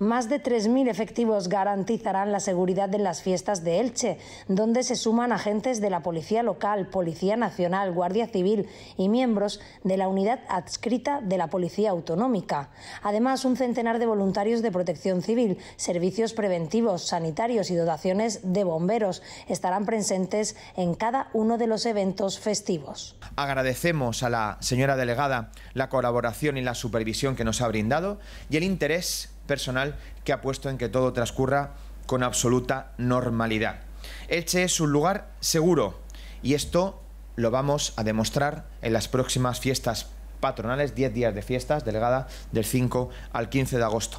Más de 3.000 efectivos garantizarán la seguridad en las fiestas de Elche, donde se suman agentes de la Policía Local, Policía Nacional, Guardia Civil y miembros de la unidad adscrita de la Policía Autonómica. Además, un centenar de voluntarios de protección civil, servicios preventivos, sanitarios y dotaciones de bomberos estarán presentes en cada uno de los eventos festivos. Agradecemos a la señora delegada la colaboración y la supervisión que nos ha brindado y el interés personal que ha puesto en que todo transcurra con absoluta normalidad. Elche es un lugar seguro y esto lo vamos a demostrar en las próximas fiestas patronales, 10 días de fiestas, delegada del 5 al 15 de agosto.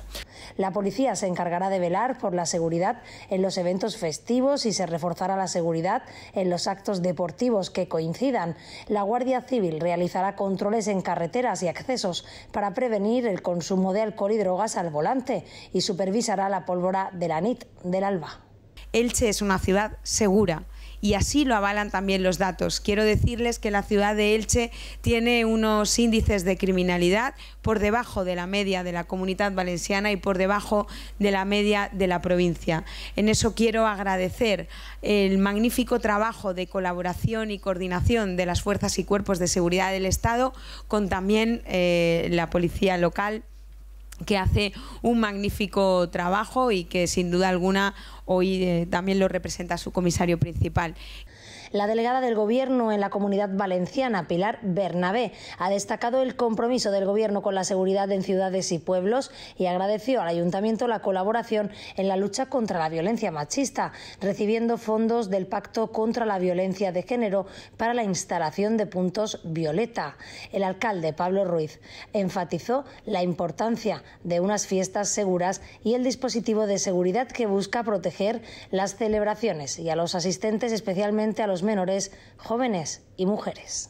La policía se encargará de velar por la seguridad en los eventos festivos y se reforzará la seguridad en los actos deportivos que coincidan. La Guardia Civil realizará controles en carreteras y accesos para prevenir el consumo de alcohol y drogas al volante y supervisará la pólvora de la NIT del Alba. Elche es una ciudad segura y así lo avalan también los datos. Quiero decirles que la ciudad de Elche tiene unos índices de criminalidad por debajo de la media de la comunidad valenciana y por debajo de la media de la provincia. En eso quiero agradecer el magnífico trabajo de colaboración y coordinación de las fuerzas y cuerpos de seguridad del Estado con también eh, la policía local que hace un magnífico trabajo y que sin duda alguna hoy eh, también lo representa su comisario principal. La delegada del Gobierno en la comunidad valenciana, Pilar Bernabé, ha destacado el compromiso del Gobierno con la seguridad en ciudades y pueblos y agradeció al Ayuntamiento la colaboración en la lucha contra la violencia machista, recibiendo fondos del Pacto contra la Violencia de Género para la instalación de puntos violeta. El alcalde, Pablo Ruiz, enfatizó la importancia de unas fiestas seguras y el dispositivo de seguridad que busca proteger las celebraciones y a los asistentes, especialmente a los menores, jóvenes y mujeres.